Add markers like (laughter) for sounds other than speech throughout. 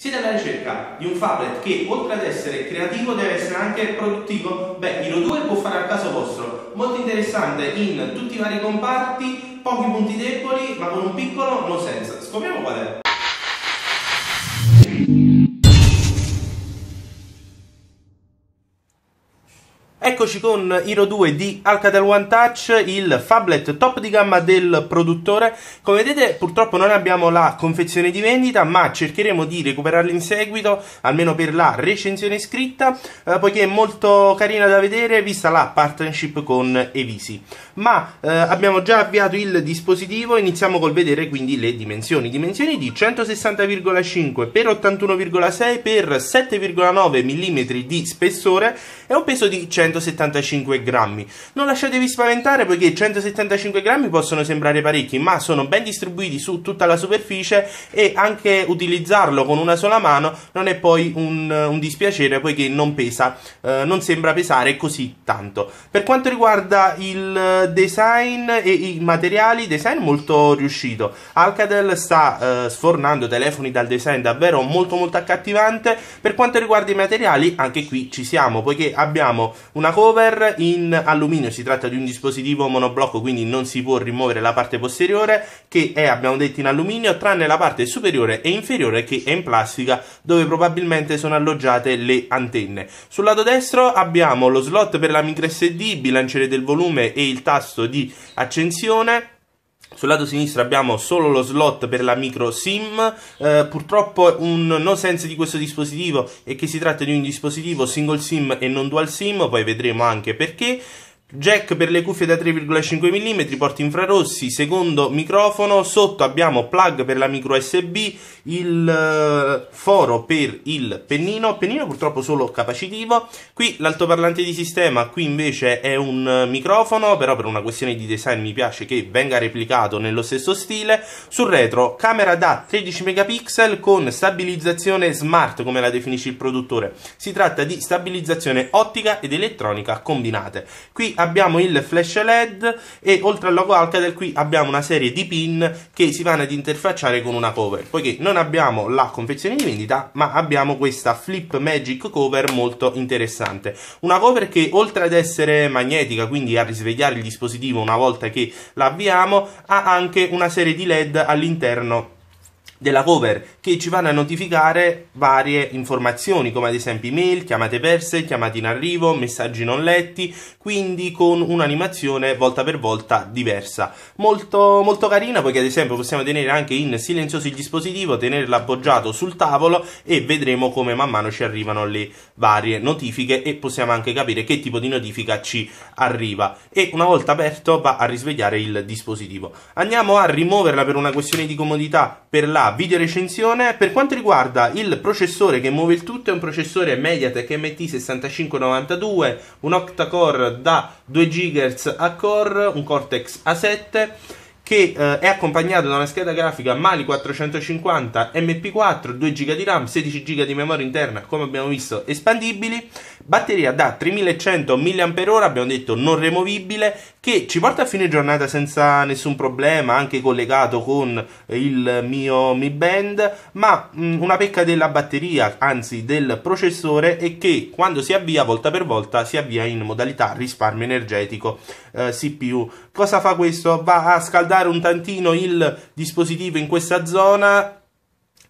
Siete alla ricerca di un phablet che oltre ad essere creativo deve essere anche produttivo? Beh, Hero 2 può fare al caso vostro, molto interessante in tutti i vari comparti, pochi punti deboli ma con un piccolo no sense. Scopriamo qual è! Eccoci con Hero 2 di Alcatel One Touch, il phablet top di gamma del produttore. Come vedete purtroppo non abbiamo la confezione di vendita, ma cercheremo di recuperarla in seguito, almeno per la recensione scritta, eh, poiché è molto carina da vedere vista la partnership con Evisi. Ma eh, abbiamo già avviato il dispositivo, iniziamo col vedere quindi le dimensioni. Dimensioni di 160,5 x 81,6 x 7,9 mm di spessore e un peso di 100 175 grammi. Non lasciatevi spaventare poiché 175 grammi possono sembrare parecchi, ma sono ben distribuiti su tutta la superficie e anche utilizzarlo con una sola mano non è poi un, un dispiacere poiché non pesa, eh, non sembra pesare così tanto. Per quanto riguarda il design e i materiali, design molto riuscito. Alcatel sta eh, sfornando telefoni dal design davvero molto molto accattivante. Per quanto riguarda i materiali, anche qui ci siamo, poiché abbiamo una una cover in alluminio, si tratta di un dispositivo monoblocco quindi non si può rimuovere la parte posteriore che è abbiamo detto in alluminio tranne la parte superiore e inferiore che è in plastica dove probabilmente sono alloggiate le antenne. Sul lato destro abbiamo lo slot per la micro SD, bilanciere del volume e il tasto di accensione sul lato sinistro abbiamo solo lo slot per la micro SIM, eh, purtroppo un no sense di questo dispositivo è che si tratta di un dispositivo single SIM e non dual SIM, poi vedremo anche perché. Jack per le cuffie da 3,5 mm, porti infrarossi, secondo microfono, sotto abbiamo plug per la micro USB, il eh, foro per il pennino, pennino purtroppo solo capacitivo, qui l'altoparlante di sistema, qui invece è un eh, microfono, però per una questione di design mi piace che venga replicato nello stesso stile, sul retro camera da 13 megapixel con stabilizzazione smart come la definisce il produttore, si tratta di stabilizzazione ottica ed elettronica combinate, qui abbiamo il flash LED e oltre al logo Alcatel qui abbiamo una serie di pin che si vanno ad interfacciare con una cover, poiché non abbiamo la confezione di vendita, ma abbiamo questa Flip Magic cover molto interessante. Una cover che oltre ad essere magnetica, quindi a risvegliare il dispositivo una volta che l'avviamo, ha anche una serie di LED all'interno della cover che ci vanno a notificare varie informazioni come ad esempio email, chiamate perse, chiamate in arrivo, messaggi non letti, quindi con un'animazione volta per volta diversa. Molto, molto carina poiché ad esempio possiamo tenere anche in silenzioso il dispositivo, tenerlo appoggiato sul tavolo e vedremo come man mano ci arrivano le varie notifiche e possiamo anche capire che tipo di notifica ci arriva e una volta aperto va a risvegliare il dispositivo. Andiamo a rimuoverla per una questione di comodità per la la video recensione. Per quanto riguarda il processore che muove il tutto, è un processore Mediatek MT6592, un octa-core da 2 GHz a core, un Cortex A7 che eh, è accompagnato da una scheda grafica Mali 450 MP4, 2 GB di RAM, 16 GB di memoria interna, come abbiamo visto, espandibili, batteria da 3100 mAh, abbiamo detto non removibile, che ci porta a fine giornata senza nessun problema, anche collegato con il mio Mi Band, ma mh, mm, una pecca della batteria, anzi del processore, è che quando si avvia volta per volta si avvia in modalità risparmio energetico eh, CPU. Cosa fa questo? Va a scaldare spostare un tantino il dispositivo in questa zona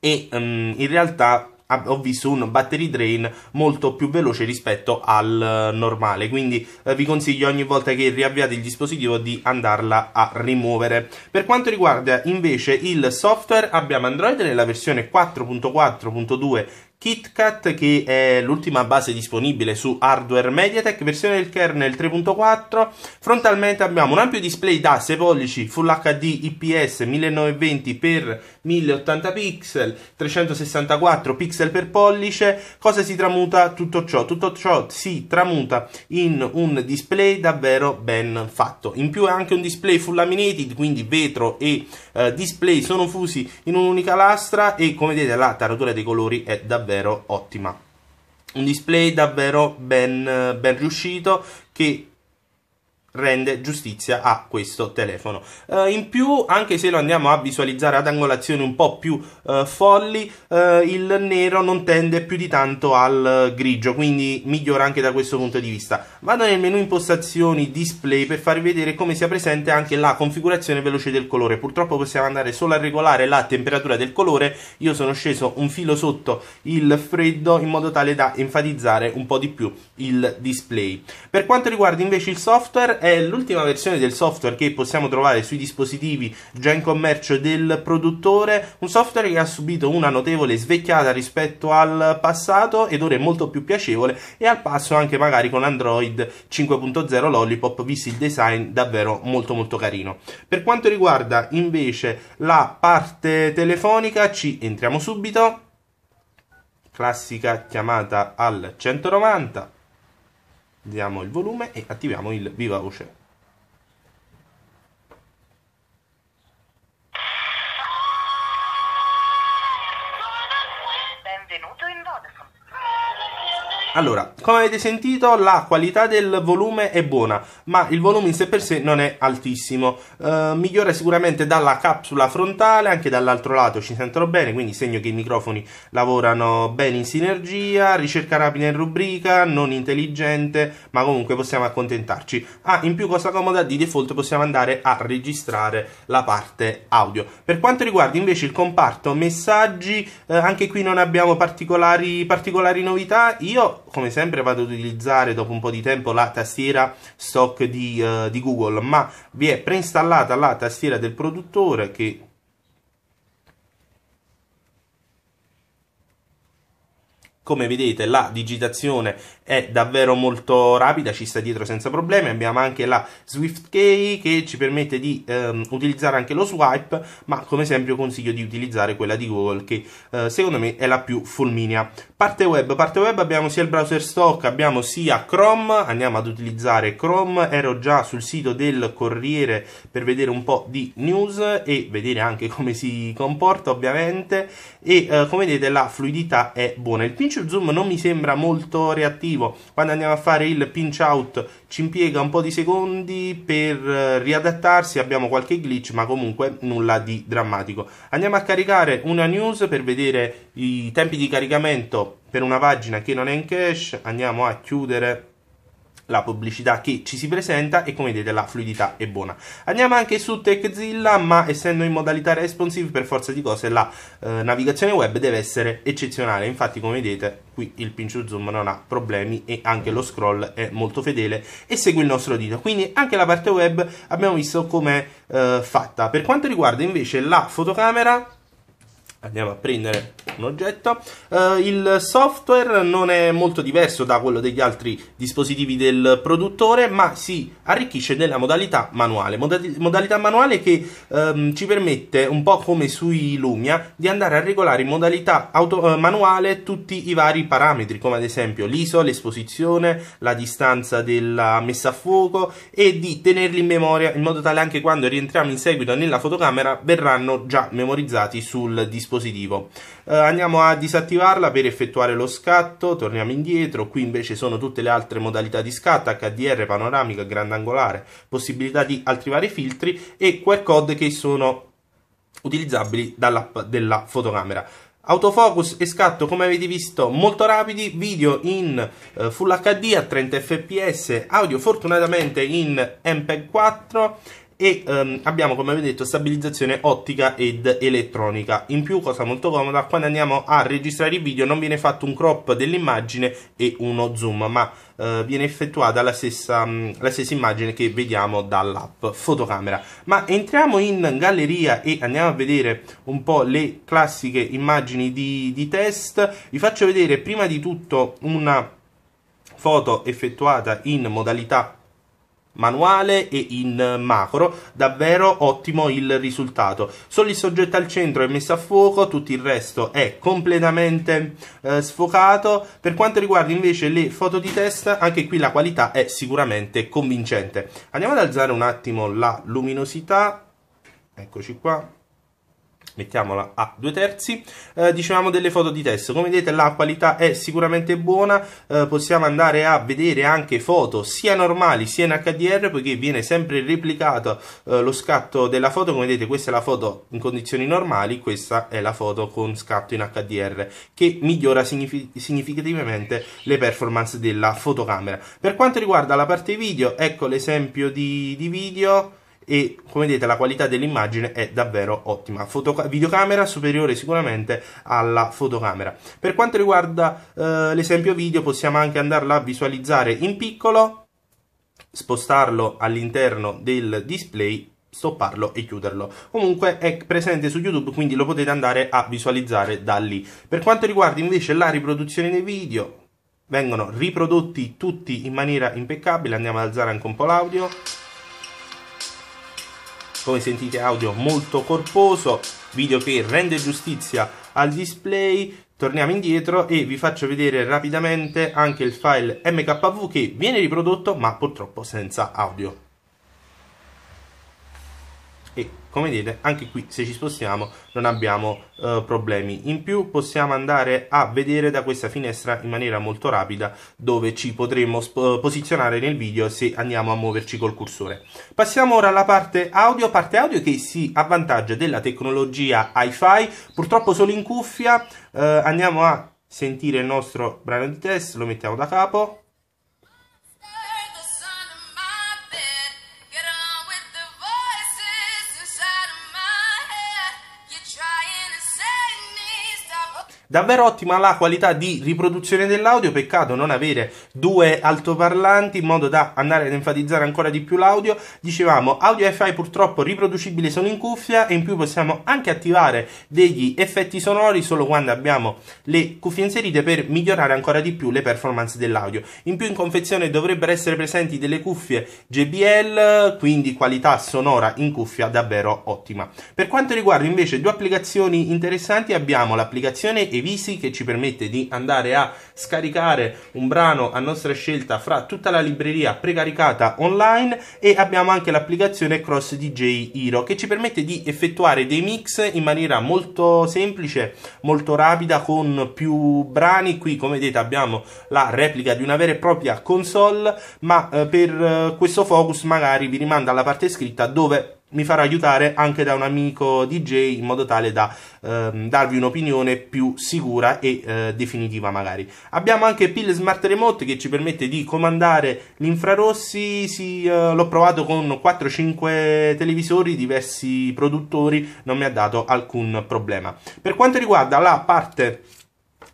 e um, in realtà ho visto un battery drain molto più veloce rispetto al normale quindi eh, vi consiglio ogni volta che riavviate il dispositivo di andarla a rimuovere per quanto riguarda invece il software abbiamo Android nella versione 4.4.2 KitKat, che è l'ultima base disponibile su hardware MediaTek, versione del kernel 3.4. Frontalmente abbiamo un ampio display da 6 pollici Full HD IPS 1920x1080 pixel, 364 pixel per pollice. Cosa si tramuta tutto ciò? Tutto ciò si tramuta in un display davvero ben fatto. In più è anche un display full laminated, quindi vetro e eh, display sono fusi in un'unica lastra e come vedete la taratura dei colori è davvero ottima un display davvero ben, ben riuscito che rende giustizia a questo telefono uh, in più anche se lo andiamo a visualizzare ad angolazioni un po' più uh, folli uh, il nero non tende più di tanto al grigio quindi migliora anche da questo punto di vista vado nel menu impostazioni display per farvi vedere come sia presente anche la configurazione veloce del colore purtroppo possiamo andare solo a regolare la temperatura del colore io sono sceso un filo sotto il freddo in modo tale da enfatizzare un po' di più il display per quanto riguarda invece il software è l'ultima versione del software che possiamo trovare sui dispositivi già in commercio del produttore, un software che ha subito una notevole svecchiata rispetto al passato ed ora è molto più piacevole e al passo anche magari con Android 5.0 Lollipop, visto il design davvero molto molto carino. Per quanto riguarda invece la parte telefonica, ci entriamo subito classica chiamata al 190 diamo il volume e attiviamo il viva voce Allora, come avete sentito la qualità del volume è buona, ma il volume in sé per sé non è altissimo. Eh, migliora sicuramente dalla capsula frontale, anche dall'altro lato ci sentono bene, quindi segno che i microfoni lavorano bene in sinergia, ricerca rapida in rubrica, non intelligente, ma comunque possiamo accontentarci. Ah, in più cosa comoda, di default possiamo andare a registrare la parte audio. Per quanto riguarda invece il comparto messaggi, eh, anche qui non abbiamo particolari, particolari novità. Io come sempre vado ad utilizzare dopo un po' di tempo la tastiera stock di, uh, di Google ma vi è preinstallata la tastiera del produttore che come vedete la digitazione è davvero molto rapida, ci sta dietro senza problemi, abbiamo anche la Swift Key che ci permette di ehm, utilizzare anche lo swipe, ma come sempre consiglio di utilizzare quella di Google che eh, secondo me è la più fulminea. Parte web, parte web abbiamo sia il browser stock, abbiamo sia Chrome, andiamo ad utilizzare Chrome, ero già sul sito del Corriere per vedere un po' di news e vedere anche (laughs) come si comporta ovviamente e eh, come vedete la fluidità è buona. Il pinch Zoom non mi sembra molto reattivo. Quando andiamo a fare il pinch out ci impiega un po' di secondi per eh, riadattarsi, abbiamo qualche glitch, ma comunque nulla di drammatico. Andiamo a caricare una news per vedere i tempi di caricamento per una pagina che non è in cache. Andiamo a chiudere la pubblicità che ci si presenta e come vedete la fluidità è buona. Andiamo anche su TechZilla, ma essendo in modalità responsive per forza di cose la eh, navigazione web deve essere eccezionale, infatti come vedete qui il pinch to zoom non ha problemi e anche lo scroll è molto fedele e segue il nostro dito, quindi anche la parte web abbiamo visto com'è eh, fatta. Per quanto riguarda invece la fotocamera andiamo a prendere un oggetto eh, il software non è molto diverso da quello degli altri dispositivi del produttore ma si arricchisce nella modalità manuale Mod- modalità manuale che ehm, ci permette un po' come sui Lumia di andare a regolare in modalità auto- eh, manuale tutti i vari parametri come ad esempio l'ISO, l'esposizione, la distanza della messa a fuoco e di tenerli in memoria in modo tale anche quando rientriamo in seguito nella fotocamera verranno già memorizzati sul dispositivo dispositivo. Eh, andiamo a disattivarla per effettuare lo scatto, torniamo indietro, qui invece sono tutte le altre modalità di scatto, HDR, panoramica, grandangolare, possibilità di altri vari filtri e QR code che sono utilizzabili dall'app della fotocamera. Autofocus e scatto, come avete visto, molto rapidi, video in eh, Full HD a 30 fps, audio fortunatamente in MPEG 4 e ehm, abbiamo come vi detto stabilizzazione ottica ed elettronica in più cosa molto comoda quando andiamo a registrare i video non viene fatto un crop dell'immagine e uno zoom ma eh, viene effettuata la stessa, mh, mm, la stessa immagine che vediamo dall'app fotocamera ma entriamo in galleria e andiamo a vedere un po' le classiche immagini di, di test vi faccio vedere prima di tutto una foto effettuata in modalità manuale e in macro, davvero ottimo il risultato. Solo il soggetto al centro è messo a fuoco, tutto il resto è completamente eh, sfocato. Per quanto riguarda invece le foto di test anche qui la qualità è sicuramente convincente. Andiamo ad alzare un attimo la luminosità, eccoci qua, mettiamola a due terzi, eh, dicevamo delle foto di test, come vedete la qualità è sicuramente buona, eh, possiamo andare a vedere anche foto sia normali sia in HDR poiché viene sempre replicato eh, lo scatto della foto, come vedete questa è la foto in condizioni normali, questa è la foto con scatto in HDR che migliora signific significativamente le performance della fotocamera. Per quanto riguarda la parte video, ecco l'esempio di, di video e come vedete la qualità dell'immagine è davvero ottima Fotoca- videocamera superiore sicuramente alla fotocamera per quanto riguarda eh, l'esempio video possiamo anche andarla a visualizzare in piccolo spostarlo all'interno del display stopparlo e chiuderlo. Comunque è presente su YouTube, quindi lo potete andare a visualizzare da lì. Per quanto riguarda invece la riproduzione dei video, vengono riprodotti tutti in maniera impeccabile. Andiamo ad alzare anche un po' l'audio come sentite audio molto corposo, video che rende giustizia al display, torniamo indietro e vi faccio vedere rapidamente anche il file MKV che viene riprodotto ma purtroppo senza audio e come vedete anche qui se ci spostiamo non abbiamo eh, problemi in più possiamo andare a vedere da questa finestra in maniera molto rapida dove ci potremmo eh, posizionare nel video se andiamo a muoverci col cursore passiamo ora alla parte audio parte audio che si avvantaggia della tecnologia hi-fi purtroppo solo in cuffia eh, andiamo a sentire il nostro brano di test lo mettiamo da capo Davvero ottima la qualità di riproduzione dell'audio, peccato non avere due altoparlanti in modo da andare ad enfatizzare ancora di più l'audio. Dicevamo, audio FI purtroppo riproducibile solo in cuffia e in più possiamo anche attivare degli effetti sonori solo quando abbiamo le cuffie inserite per migliorare ancora di più le performance dell'audio. In più in confezione dovrebbero essere presenti delle cuffie JBL, quindi qualità sonora in cuffia davvero ottima. Per quanto riguarda invece due applicazioni interessanti abbiamo l'applicazione Devisi che ci permette di andare a scaricare un brano a nostra scelta fra tutta la libreria precaricata online e abbiamo anche l'applicazione Cross DJ Hero che ci permette di effettuare dei mix in maniera molto semplice, molto rapida con più brani. Qui come vedete abbiamo la replica di una vera e propria console, ma eh, per eh, questo focus magari vi rimando alla parte scritta dove mi farò aiutare anche da un amico DJ in modo tale da ehm, darvi un'opinione più sicura e eh, definitiva magari. Abbiamo anche Pill Smart Remote che ci permette di comandare l'infrarossi, sì, eh, l'ho provato con 4-5 televisori, diversi produttori, non mi ha dato alcun problema. Per quanto riguarda la parte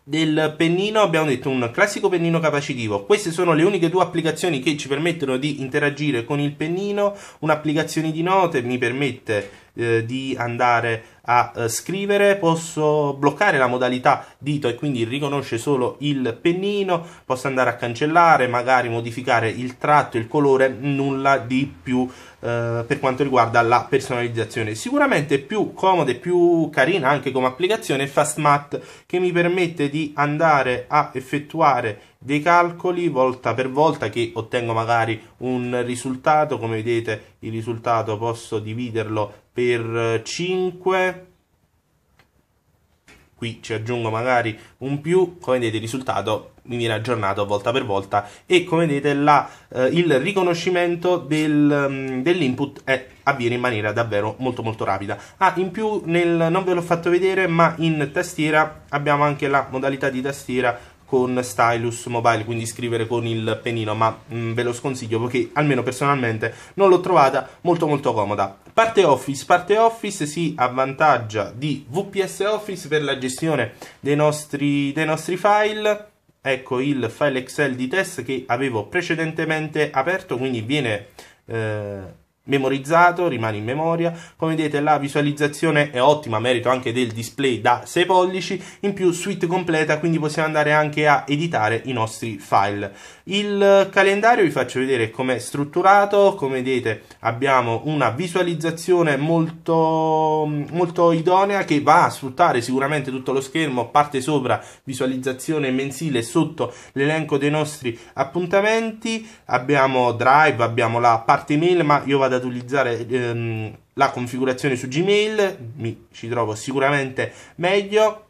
del pennino abbiamo detto un classico pennino capacitivo queste sono le uniche due applicazioni che ci permettono di interagire con il pennino un'applicazione di note mi permette eh, di andare a eh, scrivere posso bloccare la modalità dito e quindi riconosce solo il pennino posso andare a cancellare magari modificare il tratto il colore nulla di più eh, per quanto riguarda la personalizzazione. Sicuramente più comoda e più carina anche come applicazione è FastMath che mi permette di andare a effettuare dei calcoli volta per volta che ottengo magari un risultato, come vedete il risultato posso dividerlo per 5 qui ci aggiungo magari un più, come vedete il risultato mi viene aggiornato volta per volta e come vedete la, eh, il riconoscimento del, mm, dell'input è, avviene in maniera davvero molto molto rapida. Ah, in più nel, non ve l'ho fatto vedere ma in tastiera abbiamo anche la modalità di tastiera con stylus mobile, quindi scrivere con il penino, ma mh, mm, ve lo sconsiglio perché almeno personalmente non l'ho trovata molto molto comoda. Parte Office, parte Office si avvantaggia di VPS Office per la gestione dei nostri, dei nostri file ecco il file Excel di test che avevo precedentemente aperto, quindi viene eh, memorizzato, rimane in memoria. Come vedete la visualizzazione è ottima, merito anche del display da 6 pollici, in più suite completa, quindi possiamo andare anche a editare i nostri file. Il calendario vi faccio vedere com'è strutturato, come vedete abbiamo una visualizzazione molto, molto idonea che va a sfruttare sicuramente tutto lo schermo, parte sopra visualizzazione mensile, sotto l'elenco dei nostri appuntamenti, abbiamo Drive, abbiamo la parte mail, ma io vado vado utilizzare ehm, la configurazione su Gmail, mi ci trovo sicuramente meglio.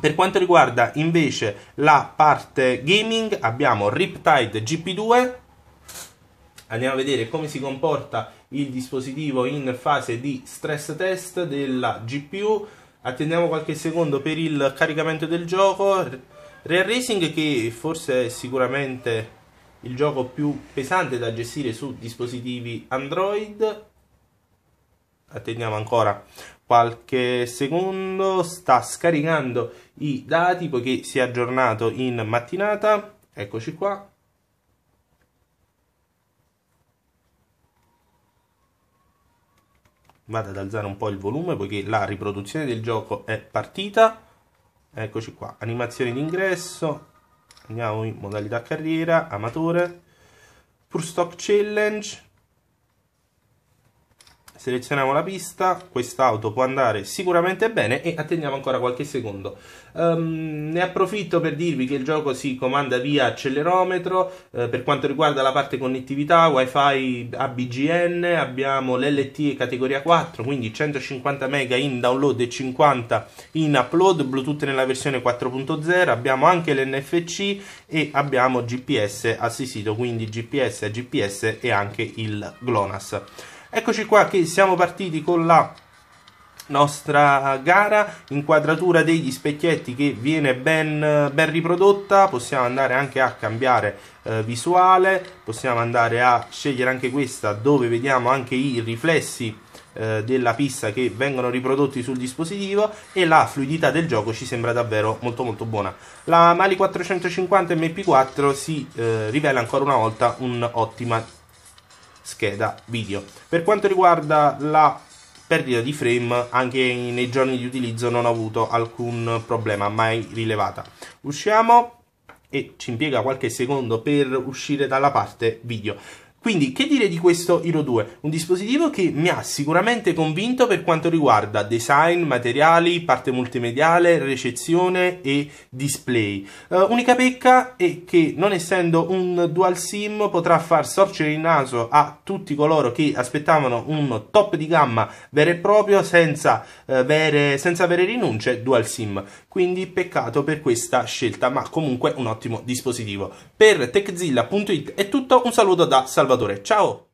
Per quanto riguarda invece la parte gaming, abbiamo Riptide GP2. Andiamo a vedere come si comporta il dispositivo in fase di stress test della GPU. Attendiamo qualche secondo per il caricamento del gioco. Real Racing che forse è sicuramente il gioco più pesante da gestire su dispositivi Android. Attendiamo ancora qualche secondo, sta scaricando i dati poiché si è aggiornato in mattinata. Eccoci qua. Vado ad alzare un po' il volume poiché la riproduzione del gioco è partita. Eccoci qua, animazione d'ingresso, andiamo in modalità carriera, amatore, Pur Stock Challenge, selezioniamo la pista, quest'auto può andare sicuramente bene e attendiamo ancora qualche secondo. Um, ne approfitto per dirvi che il gioco si comanda via accelerometro, eh, per quanto riguarda la parte connettività, wifi ABGN, abbiamo l'LTE categoria 4, quindi 150 MB in download e 50 in upload, Bluetooth nella versione 4.0, abbiamo anche l'NFC e abbiamo GPS assistito, quindi GPS, GPS e anche il GLONASS. Eccoci qua che siamo partiti con la nostra gara, inquadratura degli specchietti che viene ben, ben riprodotta, possiamo andare anche a cambiare eh, visuale, possiamo andare a scegliere anche questa dove vediamo anche i riflessi eh, della pista che vengono riprodotti sul dispositivo e la fluidità del gioco ci sembra davvero molto molto buona la Mali 450 MP4 si eh, rivela ancora una volta un'ottima scheda video. Per quanto riguarda la perdita di frame, anche nei giorni di utilizzo non ho avuto alcun problema, mai rilevata. Usciamo e ci impiega qualche secondo per uscire dalla parte video. Quindi che dire di questo Hero 2? Un dispositivo che mi ha sicuramente convinto per quanto riguarda design, materiali, parte multimediale, recezione e display. Uh, unica pecca è che non essendo un dual sim potrà far sorgere il naso a tutti coloro che aspettavano un top di gamma vero e proprio senza, uh, vere, senza avere rinunce dual sim quindi peccato per questa scelta, ma comunque un ottimo dispositivo. Per techzilla.it è tutto, un saluto da Salvatore, ciao!